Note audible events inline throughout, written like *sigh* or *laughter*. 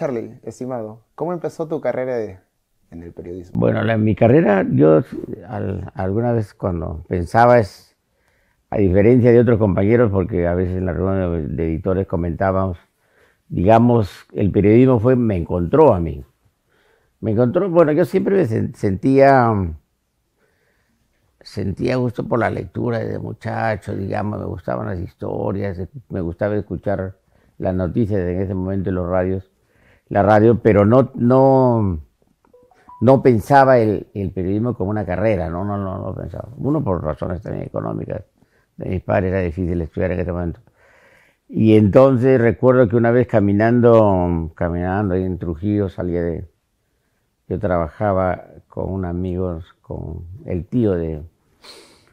Charlie, estimado, ¿cómo empezó tu carrera en el periodismo? Bueno, en mi carrera, yo alguna vez cuando pensaba es, a diferencia de otros compañeros, porque a veces en la reunión de, editores comentábamos, digamos, el periodismo fue, me encontró a mí. Me encontró, bueno, yo siempre me sentía, sentía gusto por la lectura de muchachos, digamos, me gustaban las historias, me gustaba escuchar las noticias en ese momento en los radios la radio, pero no, no, no pensaba el, el, periodismo como una carrera, no, no, no, no pensaba. Uno por razones también económicas. De mis padres era difícil estudiar en ese momento. Y entonces recuerdo que una vez caminando, caminando ahí en Trujillo, salí de. Yo trabajaba con un amigo, con el tío de.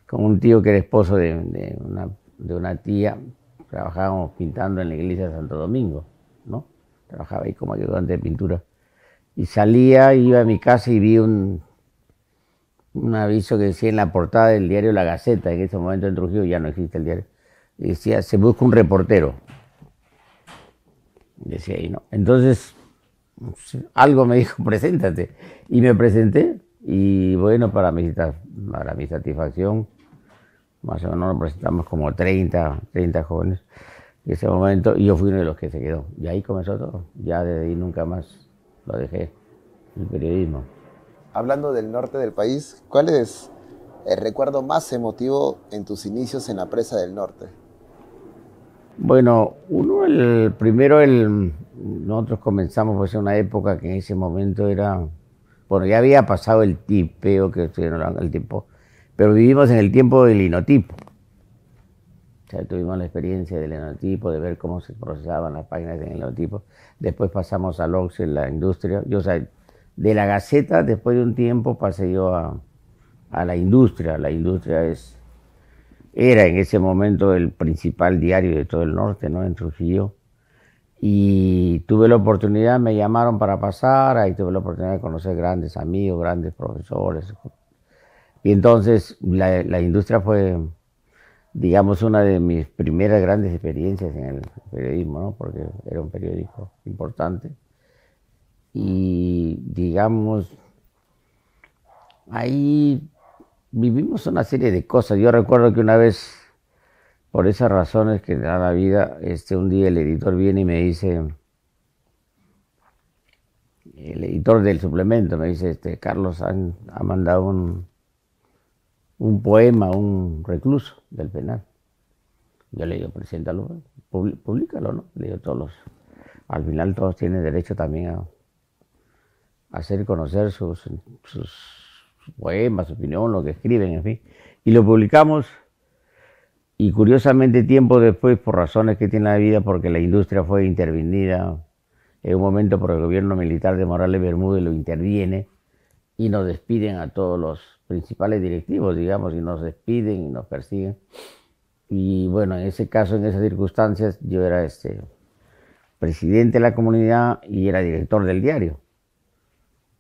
con un tío que era esposo de, de, una, de una tía. Trabajábamos pintando en la iglesia de Santo Domingo, ¿no? trabajaba ahí como ayudante de pintura. Y salía, iba a mi casa y vi un, un aviso que decía en la portada del diario La Gaceta, en ese momento en Trujillo ya no existe el diario, decía, se busca un reportero. Decía ahí, ¿no? Entonces, algo me dijo, *laughs* preséntate. Y me presenté, y bueno, para mi, para mi satisfacción, más o menos nos presentamos como 30, 30 jóvenes en ese momento yo fui uno de los que se quedó. Y ahí comenzó todo. Ya desde ahí nunca más lo dejé, el periodismo. Hablando del norte del país, ¿cuál es el recuerdo más emotivo en tus inicios en la presa del norte? Bueno, uno, el primero, el, nosotros comenzamos pues en una época que en ese momento era, bueno, ya había pasado el tipeo, que el tiempo, pero vivimos en el tiempo del linotipo sea, tuvimos la experiencia del enotipo, de ver cómo se procesaban las páginas del enotipo. Después pasamos a Lox en la industria. Yo, o sea, de la Gaceta, después de un tiempo, pasé yo a, a la industria. La industria es, era en ese momento el principal diario de todo el norte, ¿no? En Trujillo. Y tuve la oportunidad, me llamaron para pasar, ahí tuve la oportunidad de conocer grandes amigos, grandes profesores. Y entonces la, la industria fue digamos, una de mis primeras grandes experiencias en el periodismo, ¿no? porque era un periódico importante. Y, digamos, ahí vivimos una serie de cosas. Yo recuerdo que una vez, por esas razones que da la vida, este, un día el editor viene y me dice, el editor del suplemento me dice, este, Carlos ha mandado un, un poema un recluso del penal. Yo le digo, preséntalo, públicalo, ¿no? Le todos los, al final todos tienen derecho también a, hacer conocer sus, sus, sus poemas, su opinión, lo que escriben, en fin. Y lo publicamos y curiosamente tiempo después, por razones que tiene la vida, porque la industria fue intervenida en un momento por el gobierno militar de Morales Bermúdez, lo interviene y nos despiden a todos los principales directivos, digamos, y nos despiden y nos persiguen. Y bueno, en ese caso, en esas circunstancias, yo era este presidente de la comunidad y era director del diario.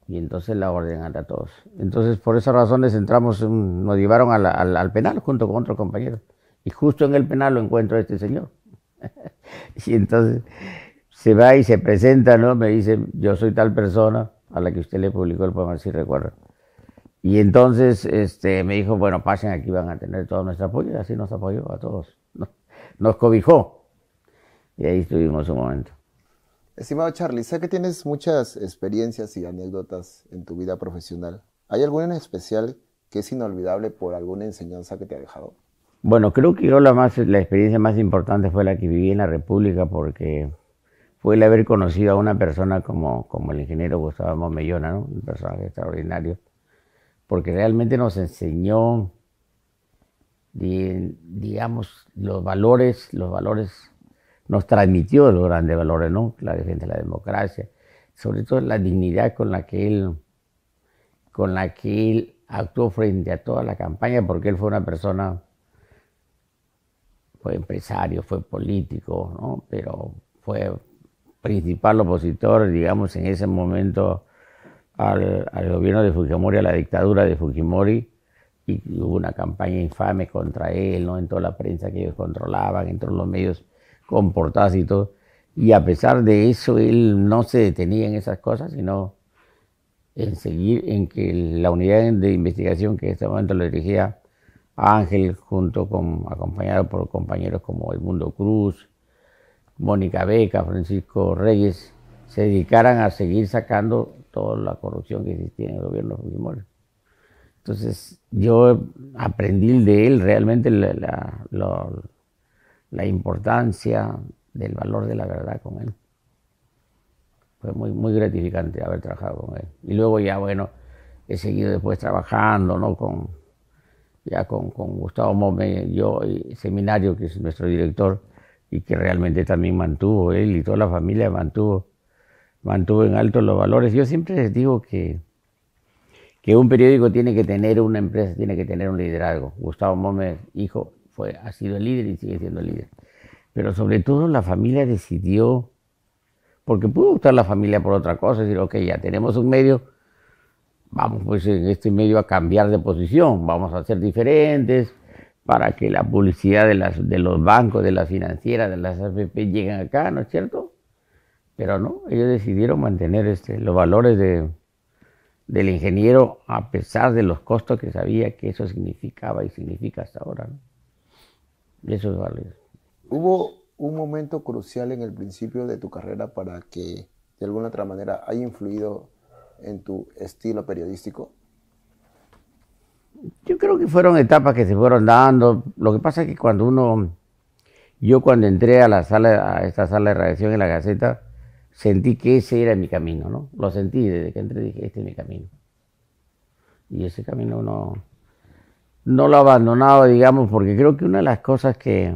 Y entonces la ordenan a todos. Entonces, por esas razones entramos, nos llevaron al, al penal junto con otro compañero. Y justo en el penal lo encuentro a este señor. *laughs* y entonces se va y se presenta, ¿no? Me dice, yo soy tal persona a la que usted le publicó el poema, si recuerdo. Y entonces este, me dijo, bueno, pasen, aquí van a tener todo nuestro apoyo, y así nos apoyó a todos, nos, cobijó. Y ahí estuvimos un momento. Estimado Charlie, sé que tienes muchas experiencias y anécdotas en tu vida profesional. ¿Hay alguna en especial que es inolvidable por alguna enseñanza que te ha dejado? Bueno, creo que yo la, más, la experiencia más importante fue la que viví en la República porque fue el haber conocido a una persona como, como el ingeniero Gustavo Momellona, ¿no? un personaje extraordinario, porque realmente nos enseñó, digamos, los valores, los valores, nos transmitió los grandes valores, ¿no? La defensa de la democracia, sobre todo la dignidad con la que él, con la que él actuó frente a toda la campaña, porque él fue una persona, fue empresario, fue político, ¿no? Pero fue principal opositor, digamos, en ese momento al, gobierno de Fujimori, a la dictadura de Fujimori, y hubo una campaña infame contra él, ¿no? En toda la prensa que ellos controlaban, en todos los medios comportados y todo. Y a pesar de eso, él no se detenía en esas cosas, sino en seguir en que la unidad de investigación que en este momento lo dirigía Ángel, junto con, acompañado por compañeros como Edmundo Cruz, Mónica Beca, Francisco Reyes, se dedicaran a seguir sacando toda la corrupción que existía en el gobierno de Fujimori. Entonces yo aprendí de él realmente la, la, importancia del valor de la verdad con él. Fue muy, muy gratificante haber trabajado con él. Y luego ya, bueno, he seguido después trabajando, ¿no? Con, ya con, con Gustavo Mome, yo y Seminario, que es nuestro director, y que realmente también mantuvo él y toda la familia mantuvo, mantuvo en alto los valores. Yo siempre les digo que, que un periódico tiene que tener una empresa, tiene que tener un liderazgo. Gustavo Mómez, hijo, fue, ha sido el líder y sigue siendo el líder. Pero sobre todo la familia decidió, porque pudo gustar la familia por otra cosa, decir, ok, ya tenemos un medio, vamos pues en este medio a cambiar de posición, vamos a ser diferentes para que la publicidad de, los bancos, de las financieras, de las AFP lleguen acá, ¿no es cierto? Pero no, ellos decidieron mantener este, los valores del ingeniero a pesar de los costos que sabía que eso significaba y significa hasta ahora. ¿no? Eso es Hubo un momento crucial en el principio de tu carrera para que de alguna otra manera haya influido en tu estilo periodístico. Yo creo que fueron etapas que se fueron dando. Lo que pasa es que cuando uno, yo cuando entré a la sala, a esta sala de radiación en la Gaceta, sentí que ese era mi camino, ¿no? Lo sentí desde que entré, dije, este es mi camino. Y ese camino uno... no lo ha abandonado, digamos, porque creo que una de las cosas que,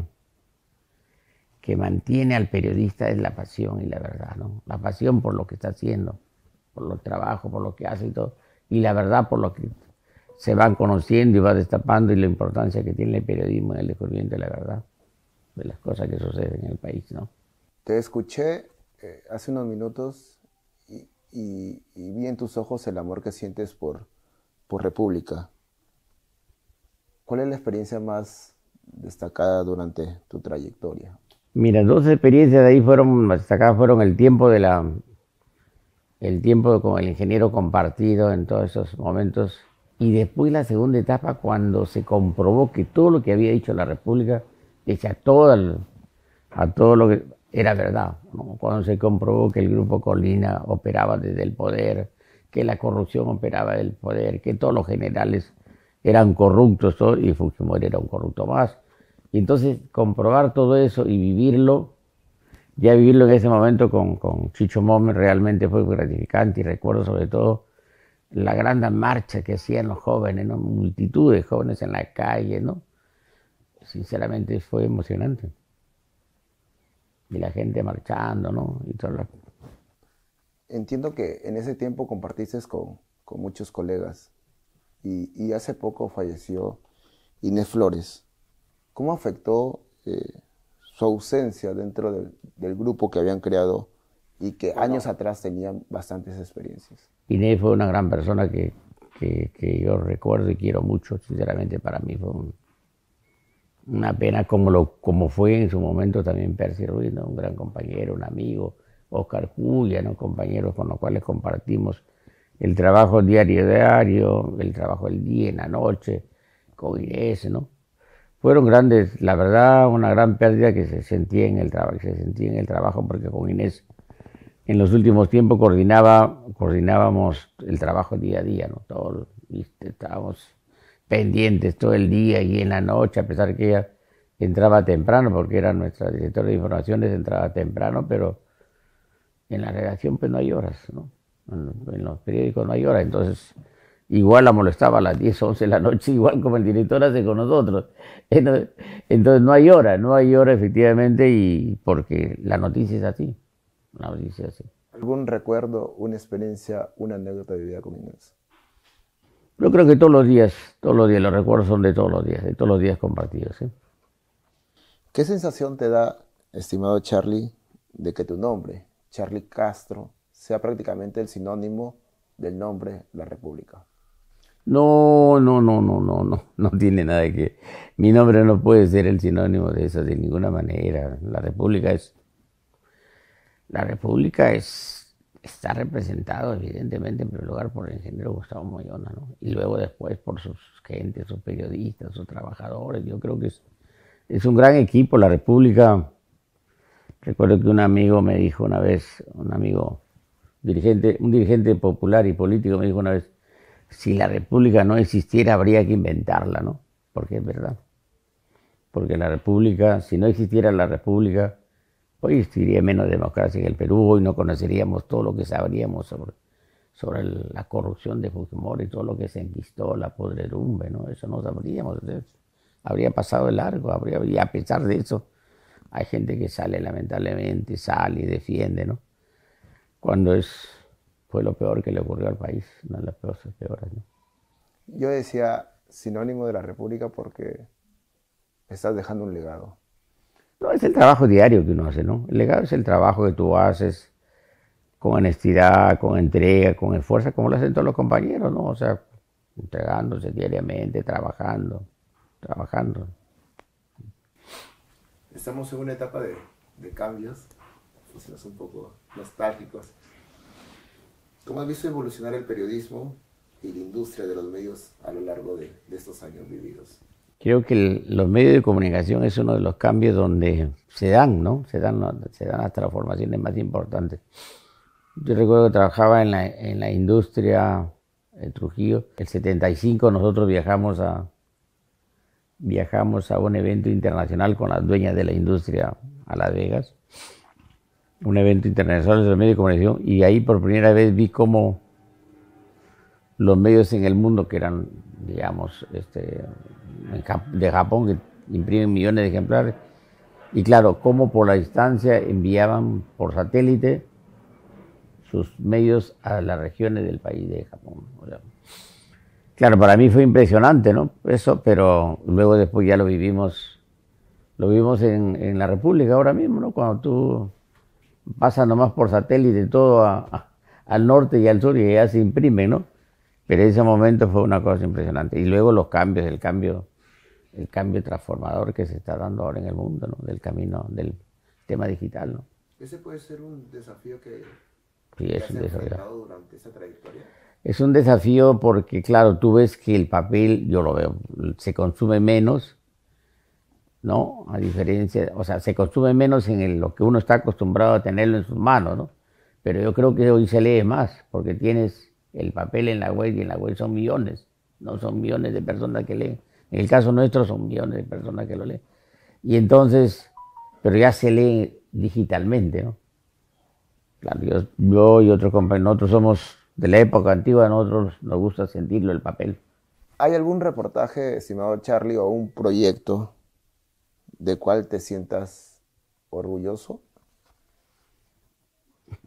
que mantiene al periodista es la pasión y la verdad, ¿no? La pasión por lo que está haciendo, por los trabajos, por lo que hace y todo, y la verdad por lo que, se van conociendo y va destapando y la importancia que tiene el periodismo en el descubrimiento de la verdad, de las cosas que suceden en el país, ¿no? Te escuché eh, hace unos minutos y, vi en tus ojos el amor que sientes por, por República. ¿Cuál es la experiencia más destacada durante tu trayectoria? Mira, dos experiencias de ahí fueron destacadas, fueron el tiempo de la el tiempo con el ingeniero compartido en todos esos momentos y después la segunda etapa cuando se comprobó que todo lo que había dicho la República, todo, a todo lo que era verdad, cuando se comprobó que el grupo Colina operaba desde el poder, que la corrupción operaba del poder, que todos los generales eran corruptos y Fujimori era un corrupto más. Y entonces comprobar todo eso y vivirlo, ya vivirlo en ese momento con, con Chicho Momen realmente fue gratificante y recuerdo sobre todo la gran marcha que hacían los jóvenes, ¿no? multitud de jóvenes en la calle, ¿no? Sinceramente fue emocionante. Y la gente marchando, ¿no? Y Entiendo que en ese tiempo compartiste con, muchos colegas y, hace poco falleció Inés Flores. ¿Cómo afectó eh, su ausencia dentro del grupo que habían creado y que años atrás tenían bastantes experiencias. Inés fue una gran persona que, que, yo recuerdo y quiero mucho, sinceramente para mí fue una pena como, lo, como fue en su momento también Percy Ruiz, un gran compañero, un amigo, Oscar Julia compañeros con los cuales compartimos el trabajo diario diario, el trabajo el día en la noche, con Inés, ¿no? Fueron grandes, la verdad, una gran pérdida que se sentía en el trabajo, se sentía en el trabajo porque con Inés en los últimos tiempos coordinaba, coordinábamos el trabajo día a día, ¿no? Todo, Estábamos pendientes todo el día y en la noche, a pesar que ella entraba temprano, porque era nuestra directora de informaciones, entraba temprano, pero en la redacción pues no hay horas, ¿no? En los periódicos no hay horas, entonces igual la molestaba a las 10, 11 de la noche, *laughs* igual como el director hace con nosotros. Entonces no hay hora, no hay hora efectivamente, y porque la noticia es así así. ¿Algún recuerdo, una experiencia, una anécdota de vida con Yo creo que todos los días, todos los días, los recuerdos son de todos los días, de todos los días compartidos. ¿Qué sensación te da, estimado Charlie, de que tu nombre, Charlie Castro, sea prácticamente el sinónimo del nombre La República? No, no, no, no, no, no, no tiene nada que. Mi nombre no puede ser el sinónimo de eso de ninguna manera. La República es la República es, está representado evidentemente en primer lugar por el ingeniero Gustavo Moyona, ¿no? Y luego después por sus gentes, sus periodistas, sus trabajadores. Yo creo que es, es un gran equipo. La República, recuerdo que un amigo me dijo una vez, un amigo dirigente, un dirigente popular y político me dijo una vez, si la República no existiera habría que inventarla, ¿no? Porque es verdad. Porque la República, si no existiera la República, Hoy existiría menos democracia en el Perú, hoy no conoceríamos todo lo que sabríamos sobre, sobre la corrupción de Fujimori, todo lo que se enquistó, la podredumbre, ¿no? Eso no sabríamos. habría pasado de largo, habría, y a pesar de eso, hay gente que sale lamentablemente, sale y defiende, ¿no? Cuando es, fue lo peor que le ocurrió al país, una de las peores, peores ¿no? Yo decía sinónimo de la República porque estás dejando un legado. No, es el trabajo diario que uno hace, ¿no? El legado es el trabajo que tú haces con honestidad, con entrega, con esfuerzo, como lo hacen todos los compañeros, ¿no? O sea, entregándose diariamente, trabajando, trabajando. Estamos en una etapa de, cambios, un poco nostálgicos. ¿Cómo has visto evolucionar el periodismo y la industria de los medios a lo largo de estos años vividos? Creo que los medios de comunicación es uno de los cambios donde se dan, ¿no? Se dan, se las transformaciones más importantes. Yo recuerdo que trabajaba en la, industria en eh, Trujillo. El 75 nosotros viajamos a, viajamos a un evento internacional con las dueñas de la industria a Las Vegas. Un evento internacional de los medios de comunicación. Y ahí por primera vez vi cómo los medios en el mundo, que eran digamos, este, de Japón que imprimen millones de ejemplares. Y claro, cómo por la distancia enviaban por satélite sus medios a las regiones del país de Japón. claro, para mí fue impresionante, ¿no? Eso, pero luego después ya lo vivimos, lo vivimos en, la República ahora mismo, ¿no? Cuando tú pasas nomás por satélite todo al norte y al sur y ya se imprime, ¿no? Pero ese momento fue una cosa impresionante. Y luego los cambios, el cambio, el cambio transformador que se está dando ahora en el mundo, ¿no? Del camino, del tema digital, ¿no? Ese puede ser un desafío que, sí, que es durante esa trayectoria. Es un desafío porque, claro, tú ves que el papel, yo lo veo, se consume menos, ¿no? A diferencia, o sea, se consume menos en lo que uno está acostumbrado a tenerlo en sus manos, ¿no? Pero yo creo que hoy se lee más, porque tienes el papel en la web y en la web son millones, no son millones de personas que leen. En el caso nuestro son millones de personas que lo leen. Y entonces, pero ya se lee digitalmente, ¿no? Claro, yo, y otros compañeros, nosotros somos de la época antigua, nosotros nos gusta sentirlo el papel. ¿Hay algún reportaje, estimado Charlie, o un proyecto de cual te sientas orgulloso?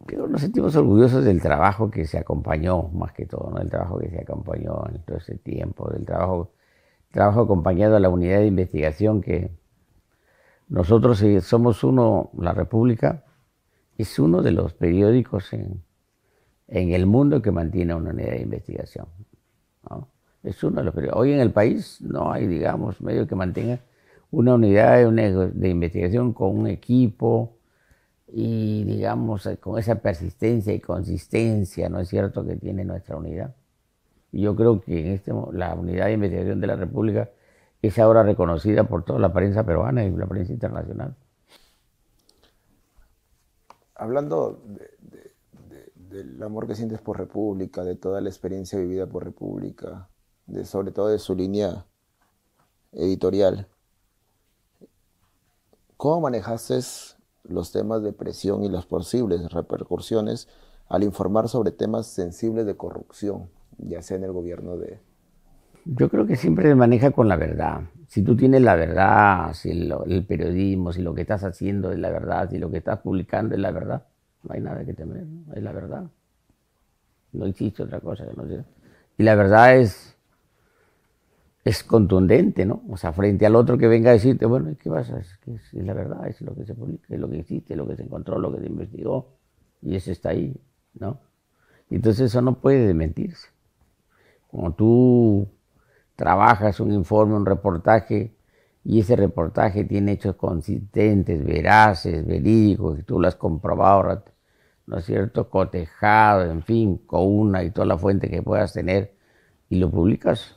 Pero nos sentimos orgullosos del trabajo que se acompañó, más que todo, ¿no? trabajo que se acompañó en todo ese tiempo, del trabajo, trabajo acompañado a la unidad de investigación que nosotros eh, somos uno, la República es uno de los periódicos en, el mundo que mantiene una unidad de investigación. Es uno de los Hoy en el país no hay, digamos, medio que mantenga una unidad de investigación con un equipo, y digamos eh, con esa persistencia y consistencia, ¿no es cierto?, que tiene nuestra unidad. Y yo creo que en este, la unidad de investigación de la República es ahora reconocida por toda la prensa peruana y la prensa internacional. Hablando del amor que sientes por República, de toda la experiencia vivida por República, de, sobre todo de su línea editorial, ¿cómo manejaste los temas de presión y las posibles repercusiones al informar sobre temas sensibles de corrupción, ya sea en el gobierno de... Yo creo que siempre se maneja con la verdad. Si tú tienes la verdad, si el, periodismo, si lo que estás haciendo es la verdad, si lo que estás publicando es la verdad, no hay nada que temer, es la verdad. No existe otra cosa que no sea. Y la verdad es es contundente, ¿no? O sea, frente al otro que venga a decirte, bueno, ¿qué pasa? Es, la verdad, es lo que se publica, es lo que existe, es lo que se encontró, lo que se investigó, y eso está ahí, ¿no? entonces eso no puede mentirse. Como tú trabajas un informe, un reportaje, y ese reportaje tiene hechos consistentes, veraces, verídicos, que tú lo has comprobado, ¿no es cierto? Cotejado, en fin, con una y toda la fuente que puedas tener, y lo publicas,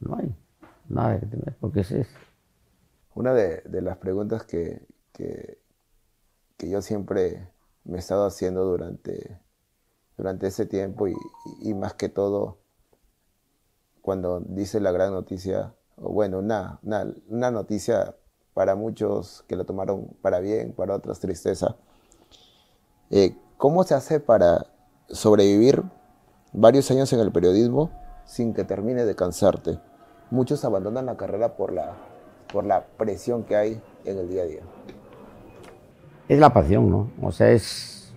no hay nada que temer, porque es eso. Una de, las preguntas que, que, yo siempre me he estado haciendo durante, durante ese tiempo y, más que todo cuando dice la gran noticia, o bueno, una, una, noticia para muchos que la tomaron para bien, para otras tristeza, eh, ¿cómo se hace para sobrevivir varios años en el periodismo sin que termine de cansarte. Muchos abandonan la carrera por la, por la presión que hay en el día a día. Es la pasión, ¿no? O sea, es,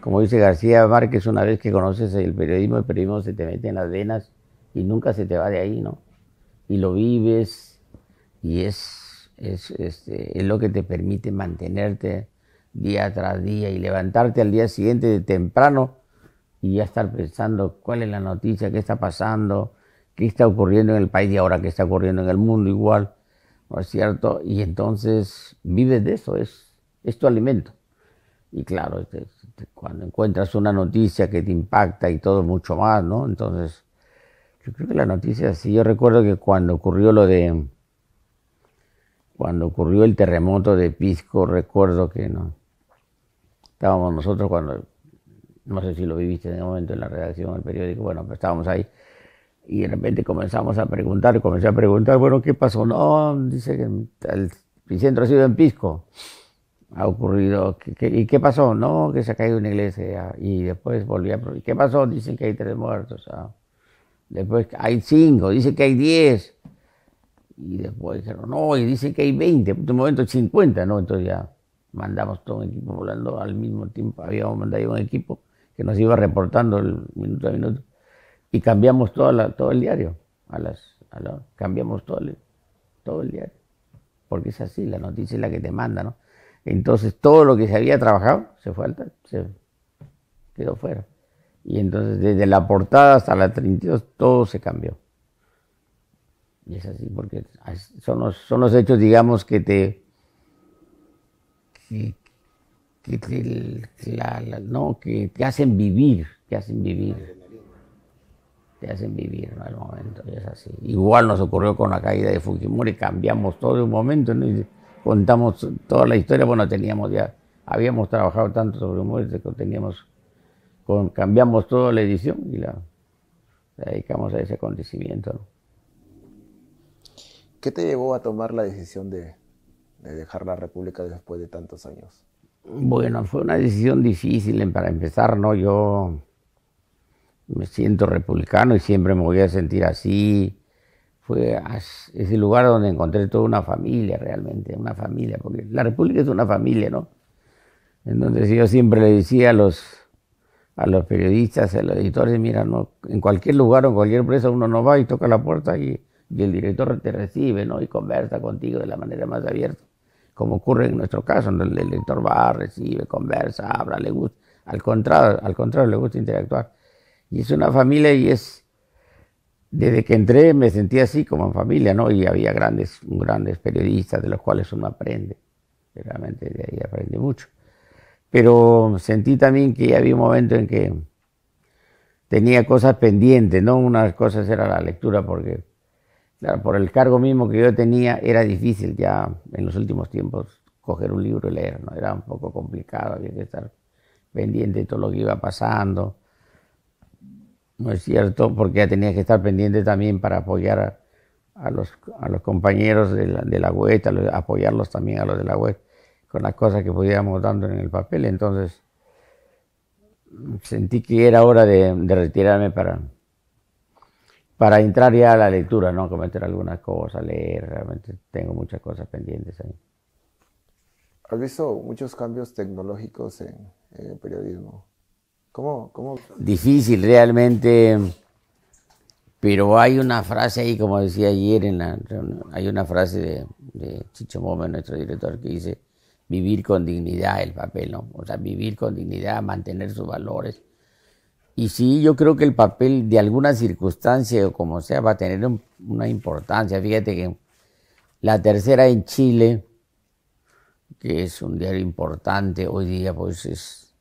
como dice García Márquez, una vez que conoces el periodismo, el periodismo se te mete en las venas y nunca se te va de ahí, ¿no? Y lo vives y es, es, este, es lo que te permite mantenerte día tras día y levantarte al día siguiente de temprano y ya estar pensando cuál es la noticia, qué está pasando, qué está ocurriendo en el país y ahora qué está ocurriendo en el mundo igual, ¿no es cierto? Y entonces vives de eso, es, es tu alimento. Y claro, este, este, cuando encuentras una noticia que te impacta y todo mucho más, ¿no? Entonces, yo creo que la noticia, sí, yo recuerdo que cuando ocurrió lo de, cuando ocurrió el terremoto de Pisco, recuerdo que no, estábamos nosotros cuando no sé si lo viviste en el momento en la redacción del periódico, bueno, pero estábamos ahí y de repente comenzamos a preguntar, comencé a preguntar, bueno, ¿qué pasó? No, dice que el centro ha sido en Pisco, ha ocurrido, y qué pasó? No, que se ha caído una iglesia y después volví a ¿y qué pasó? Dicen que hay tres muertos, ah. después hay cinco, dicen que hay diez, y después dijeron, no, y dicen que hay veinte, en un este momento 50, ¿no? Entonces ya mandamos todo un equipo volando al mismo tiempo, habíamos mandado un equipo que nos iba reportando el minuto a minuto. Y cambiamos toda la, todo el diario. A las, cambiamos todo el, diario. Porque es así, la noticia es la que te manda, ¿no? Entonces todo lo que se había trabajado se fue alta, se quedó fuera. Y entonces desde la portada hasta la 32 todo se cambió. Y es así, porque son los, son los hechos, digamos, que te, que, la, no, que te hacen vivir, te hacen vivir. Te hacen vivir ¿no? el momento, y es así. Igual nos ocurrió con la caída de Fujimori, cambiamos todo de un momento, contamos toda la historia, bueno, teníamos ya, habíamos trabajado tanto sobre Fujimori que teníamos, con, cambiamos toda la edición y la, dedicamos a ese acontecimiento. ¿Qué te llevó a tomar la decisión de dejar la República después de tantos años? Bueno, fue una decisión difícil para empezar, ¿no? Yo me siento republicano y siempre me voy a sentir así. Fue ese lugar donde encontré toda una familia realmente, una familia, porque la República es una familia, ¿no? Entonces yo siempre le decía a los, a los periodistas, a los editores, mira, no, en cualquier lugar o en cualquier empresa, uno no va y toca la puerta y el director te recibe, ¿no? Y conversa contigo de la manera más abierta como ocurre en nuestro caso, donde el lector va, recibe, conversa, habla, le gusta, al contrario, al contrario, le gusta interactuar. Y es una familia y es, desde que entré me sentí así como en familia, ¿no? Y había grandes, grandes periodistas de los cuales uno aprende, realmente de ahí aprende mucho. Pero sentí también que había un momento en que tenía cosas pendientes, ¿no? Unas cosas era la lectura, porque por el cargo mismo que yo tenía, era difícil ya en los últimos tiempos coger un libro y leer, ¿no? Era un poco complicado, había que estar pendiente de todo lo que iba pasando. ¿No es cierto? Porque ya tenía que estar pendiente también para apoyar a, los, a los, compañeros de la, de la web, apoyarlos también a los de la web con las cosas que podíamos dando en el papel. Entonces, sentí que era hora de retirarme para, para entrar ya a la lectura, ¿no? cometer algunas cosas, leer, realmente tengo muchas cosas pendientes ahí. ¿Has visto muchos cambios tecnológicos en, el periodismo? ¿Cómo, ¿Cómo? Difícil, realmente. Pero hay una frase ahí, como decía ayer en la reunión, hay una frase de, de Chicho Mome, nuestro director, que dice, vivir con dignidad el papel, ¿no? O sea, vivir con dignidad, mantener sus valores, y sí, yo creo que el papel de alguna circunstancia o como sea va a tener una importancia. Fíjate que la tercera en Chile, que es un diario importante hoy día, pues es,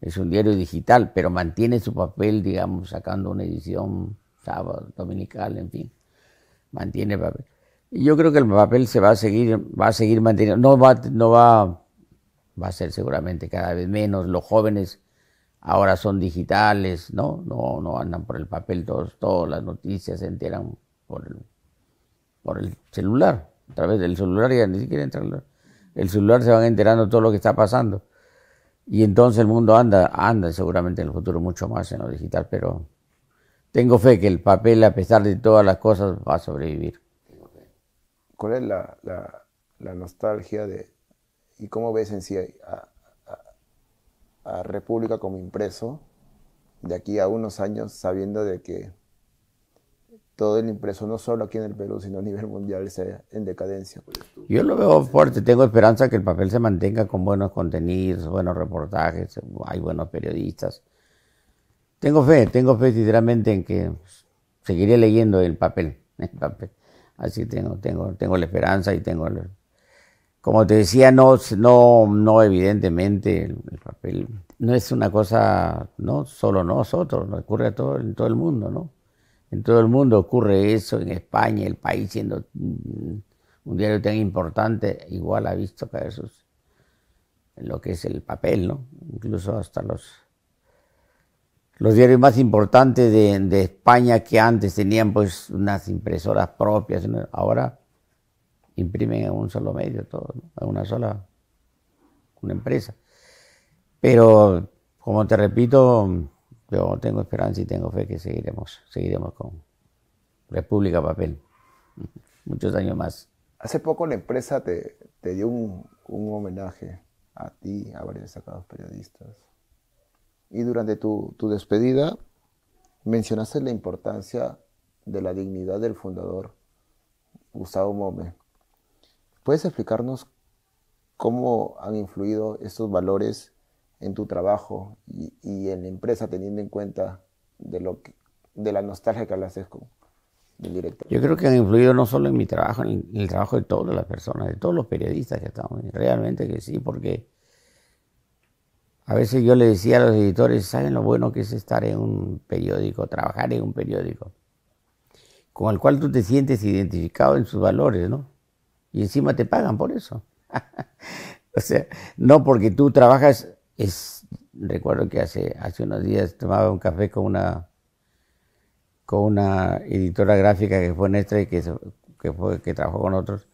es un diario digital, pero mantiene su papel, digamos, sacando una edición sábado, dominical, en fin, mantiene papel. Y yo creo que el papel se va a seguir, va a seguir manteniendo, no va, no va, va a ser seguramente cada vez menos los jóvenes ahora son digitales, ¿no? No, no andan por el papel, todos, todas las noticias se enteran por el, por el celular, a través del celular ya ni siquiera entran. El celular se van enterando todo lo que está pasando. Y entonces el mundo anda, anda seguramente en el futuro mucho más en lo digital, pero tengo fe que el papel, a pesar de todas las cosas, va a sobrevivir. ¿Cuál es la, la, la nostalgia de, y cómo ves en sí a, a República como impreso de aquí a unos años sabiendo de que todo el impreso, no solo aquí en el Perú, sino a nivel mundial, está en decadencia. Yo lo veo fuerte, tengo esperanza que el papel se mantenga con buenos contenidos, buenos reportajes, hay buenos periodistas. Tengo fe, tengo fe sinceramente en que seguiré leyendo el papel, papel. Así tengo, tengo, tengo la esperanza y tengo... El, como te decía, no, no, no evidentemente el, papel no es una cosa, no solo nosotros, ocurre en todo el mundo, ¿no? En todo el mundo ocurre eso, en España, el país siendo mm, un diario tan importante, igual ha visto caer en lo que es el papel, ¿no? Incluso hasta los, los diarios más importantes de, de España que antes tenían pues unas impresoras propias, ahora imprimen en un solo medio, todo, en una sola, una empresa. Pero, como te repito, yo tengo esperanza y tengo fe que seguiremos, seguiremos con República Papel, *laughs* muchos años más. Hace poco la empresa te, te dio un, homenaje a ti, a varios destacados periodistas. Y durante tu, tu despedida mencionaste la importancia de la dignidad del fundador Gustavo Mome ¿Puedes explicarnos cómo han influido estos valores en tu trabajo y, en la empresa, teniendo en cuenta de, lo que, de la nostalgia que hablaste con el director? Yo creo que han influido no solo en mi trabajo, en el, trabajo de todas las personas, de todos los periodistas que estamos, realmente que sí, porque... A veces yo le decía a los editores, ¿saben lo bueno que es estar en un periódico, trabajar en un periódico? Con el cual tú te sientes identificado en sus valores, ¿no? y encima te pagan por eso. *laughs* o sea, no porque tú trabajas, es, recuerdo que hace, hace unos días tomaba un café con una, con una editora gráfica que fue nuestra y que, que, que trabajó con otros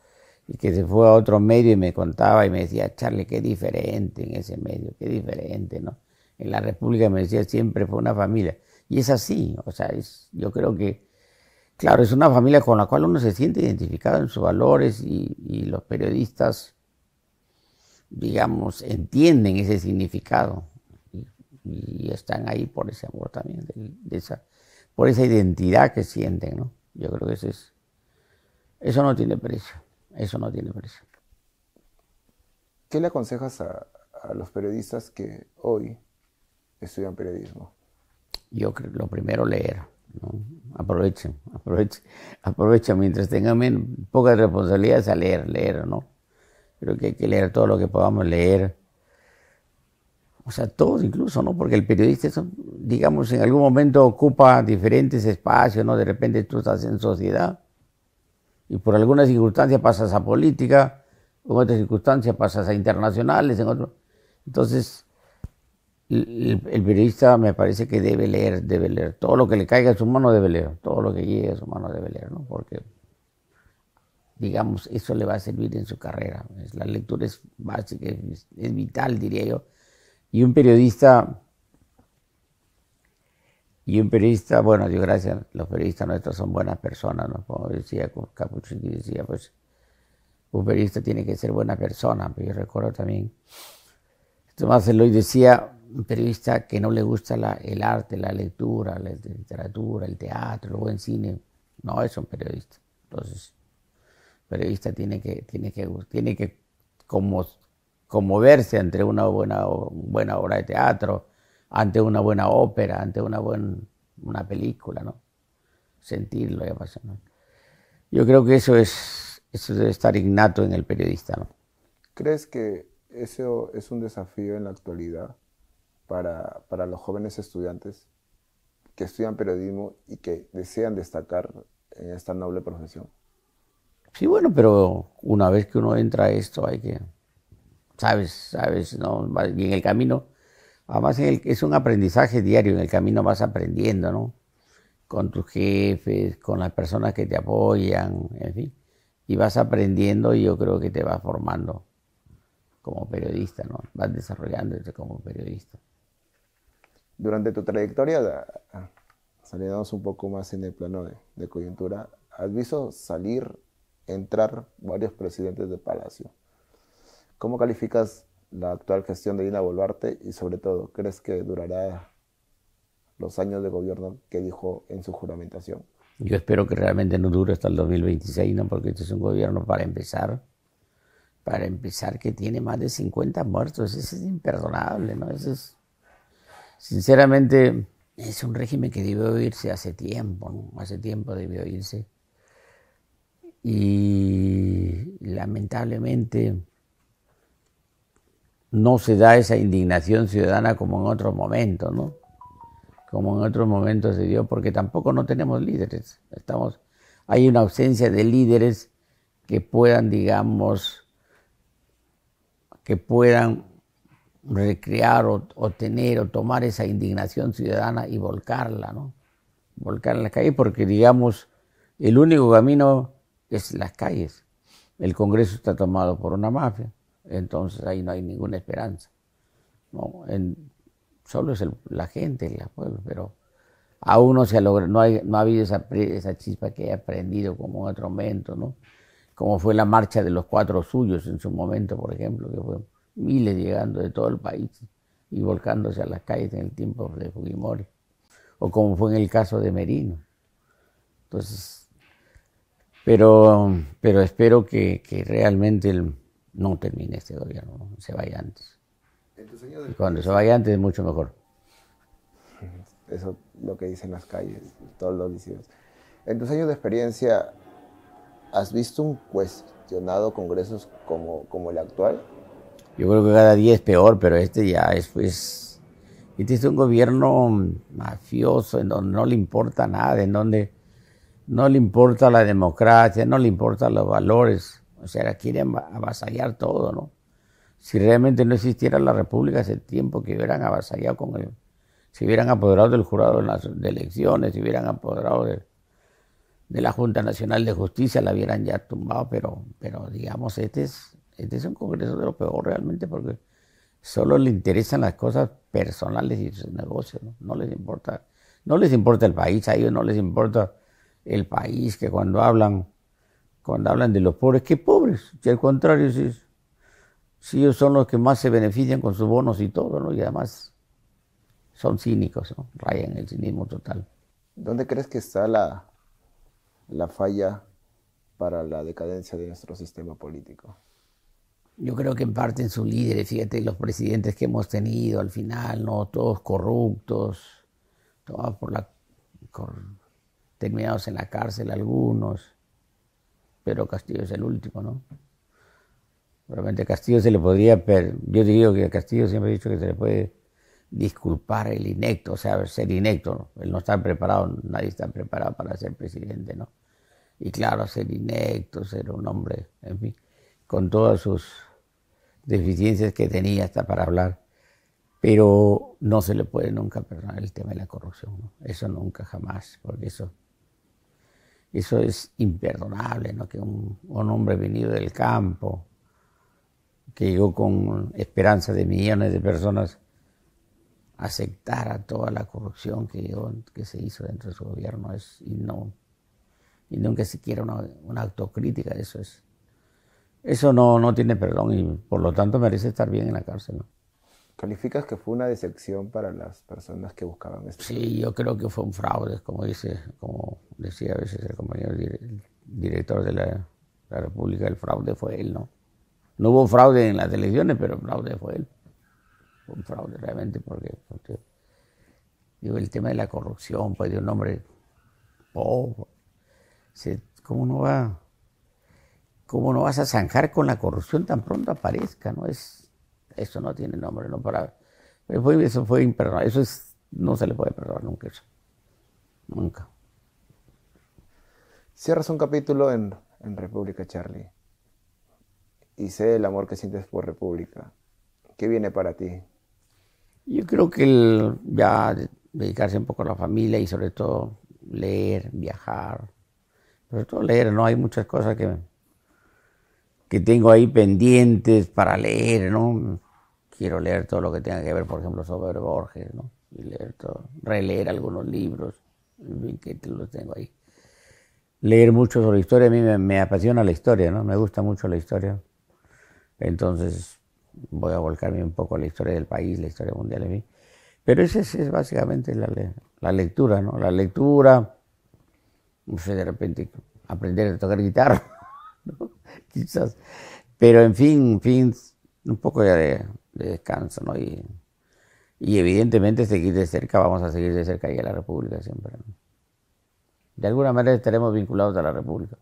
y que se fue a otro medio y me contaba y me decía, Charlie, qué diferente en ese medio, qué diferente, ¿no? En la República me decía, siempre fue una familia. Y es así, o sea, es, yo creo que Claro, es una familia con la cual uno se siente identificado en sus valores y, los periodistas, digamos, entienden ese significado y, están ahí por ese amor también, por esa identidad que sienten, ¿no? Yo creo que eso es, eso no tiene precio, eso no tiene precio. ¿Qué le aconsejas a, a los periodistas que hoy estudian periodismo? Yo creo que lo primero leer Aprovechen, aprovechen, aprovechen mientras tengan pocas responsabilidades a leer, leer, ¿no? Creo que hay que leer todo lo que podamos leer. O sea, todos incluso, ¿no? Porque el periodista, digamos, en algún momento ocupa diferentes espacios, ¿no? De repente tú estás en sociedad y por alguna circunstancia pasas a política, en otras circunstancias pasas a internacionales, en otro. Entonces, el, periodista me parece que debe leer, debe leer. Todo lo que le caiga a su mano debe leer. Todo lo que llegue a su mano debe leer, ¿no? Porque, digamos, eso le va a servir en su carrera. La lectura es básica, es, vital, diría yo. Y un periodista y un periodista, bueno, Dios gracias, los periodistas nuestros son buenas personas, ¿no? Como decía Capuchini, decía, pues, un periodista tiene que ser buena persona. Pero pues yo recuerdo también, Tomás Eloy decía, un periodista que no le gusta el arte, la lectura, la literatura, el teatro, el buen cine, no es un periodista. Entonces, el periodista tiene que, tiene que, tiene que como, conmoverse ante una buena, buena obra de teatro, ante una buena ópera, ante una buena una película, ¿no? Sentirlo y apasionar. Yo creo que eso es, eso debe estar innato en el periodista, ¿no? ¿Crees que eso es un desafío en la actualidad? para, para los jóvenes estudiantes que estudian periodismo y que desean destacar en esta noble profesión? Sí, bueno, pero una vez que uno entra a esto hay que, sabes, sabes, ¿no? Y en el camino, además en el, es un aprendizaje diario, en el camino vas aprendiendo, ¿no? Con tus jefes, con las personas que te apoyan, en fin. Y vas aprendiendo y yo creo que te vas formando como periodista, ¿no? Vas desarrollándote como periodista durante tu trayectoria, ah, saliéndonos un poco más en el plano de, coyuntura, has visto salir, entrar varios presidentes de Palacio. ¿Cómo calificas la actual gestión de Dina Boluarte y sobre todo, crees que durará los años de gobierno que dijo en su juramentación? Yo espero que realmente no dure hasta el 2026, ¿no? porque este es un gobierno para empezar, para empezar que tiene más de 50 muertos, eso es imperdonable, ¿no? Eso es Sinceramente, es un régimen que debió irse hace tiempo, hace tiempo debió irse. Y lamentablemente no se da esa indignación ciudadana como en otro momento, ¿no? Como en otros momentos se dio, porque tampoco no tenemos líderes. Estamos, hay una ausencia de líderes que puedan, digamos, que puedan recrear o, tener o tomar esa indignación ciudadana y volcarla, ¿no? Volcar en las calles, porque digamos, el único camino es las calles. El Congreso está tomado por una mafia, entonces ahí no hay ninguna esperanza. ¿no? En, solo es la gente, el pueblo, pero aún no se ha logrado, no, hay, no ha habido esa, esa chispa que haya prendido como en otro momento, ¿no? Como fue la marcha de los cuatro suyos en su momento, por ejemplo, que fue miles llegando de todo el país y volcándose a las calles en el tiempo de Fujimori, o como fue en el caso de Merino. Entonces, pero, pero espero que, realmente no termine este gobierno, se vaya antes. cuando se vaya antes mucho mejor. Eso lo que dicen las calles, todos los disidentes. En tus años de experiencia, ¿has visto un cuestionado congresos como, como el actual? Yo creo que cada día es peor, pero este ya es, pues, este es un gobierno mafioso en donde no le importa nada, en donde no le importa la democracia, no le importan los valores, o sea, quieren avasallar todo, ¿no? Si realmente no existiera la República hace tiempo que hubieran avasallado con él, si hubieran apoderado del jurado de las elecciones, si hubieran apoderado de, la Junta Nacional de Justicia, la hubieran ya tumbado, pero, pero digamos, este es este es un Congreso de lo peor realmente porque solo le interesan las cosas personales y sus negocios, ¿no? les importa, no les importa el país, a ellos no les importa el país, que cuando hablan, cuando hablan de los pobres, que pobres? que al contrario, si, ellos son los que más se benefician con sus bonos y todo, ¿no? Y además son cínicos, ¿no? Rayan el cinismo total. ¿Dónde crees que está la falla para la decadencia de nuestro sistema político? Yo creo que en parte en su líderes, fíjate, los presidentes que hemos tenido al final, ¿no? Todos corruptos, todos por la, terminados en la cárcel algunos. Pero Castillo es el último, ¿no? Realmente Castillo se le podría, yo yo digo que a Castillo siempre he dicho que se le puede disculpar el inecto, o sea, ser inecto, él no está preparado, nadie está preparado para ser presidente, ¿no? Y claro, ser inecto, ser un hombre, en fin, con todas sus deficiencias que tenía hasta para hablar, pero no se le puede nunca perdonar el tema de la corrupción, eso nunca jamás, porque eso, eso es imperdonable, ¿no? que un, hombre venido del campo, que llegó con esperanza de millones de personas, aceptara toda la corrupción que, se hizo dentro de su gobierno es, y, no, y nunca siquiera una autocrítica, eso es eso no, no tiene perdón y por lo tanto merece estar bien en la cárcel. ¿no? ¿Calificas que fue una decepción para las personas que buscaban esto? Sí, yo creo que fue un fraude, como, dice, como decía a veces el compañero director de la, la, República, el fraude fue él, ¿no? No hubo fraude en las elecciones, pero el fraude fue él. un fraude realmente porque, porque digo, el tema de la corrupción, pues de un hombre pobre, ¿cómo no va? ¿Cómo no vas a zanjar con la corrupción tan pronto aparezca? No es, eso no tiene nombre, no para. eso fue imperdonable, eso es, no se le puede perdonar nunca Nunca. Cierras un capítulo en, República, Charlie. Y sé el amor que sientes por República. ¿Qué viene para ti? Yo creo que ya dedicarse un poco a la familia y sobre todo leer, viajar, sobre todo leer, ¿no? Hay muchas cosas que que tengo ahí pendientes para leer, ¿no? Quiero leer todo lo que tenga que ver, por ejemplo, sobre Borges, ¿no? Y leer todo, releer algunos libros, que los tengo ahí. Leer mucho sobre historia, a mí me, apasiona la historia, ¿no? Me gusta mucho la historia. Entonces, voy a volcarme un poco a la historia del país, la historia mundial, en Pero esa es, básicamente la, la, lectura, ¿no? La lectura, no sé, de repente aprender a tocar guitarra. *laughs* Quizás. Pero en fin, un poco ya de, descanso, Y, evidentemente seguir de cerca, vamos a seguir de cerca y a la República siempre. De alguna manera estaremos vinculados a la República.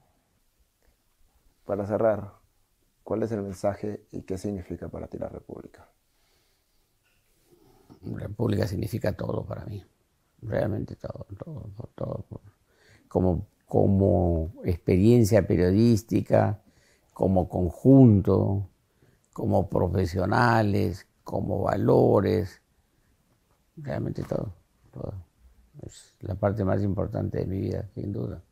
Para cerrar, ¿cuál es el mensaje y qué significa para ti la República? República significa todo para mí, realmente todo. todo. Como como experiencia periodística, como conjunto, como profesionales, como valores, realmente todo, todo. Es la parte más importante de mi vida, sin duda.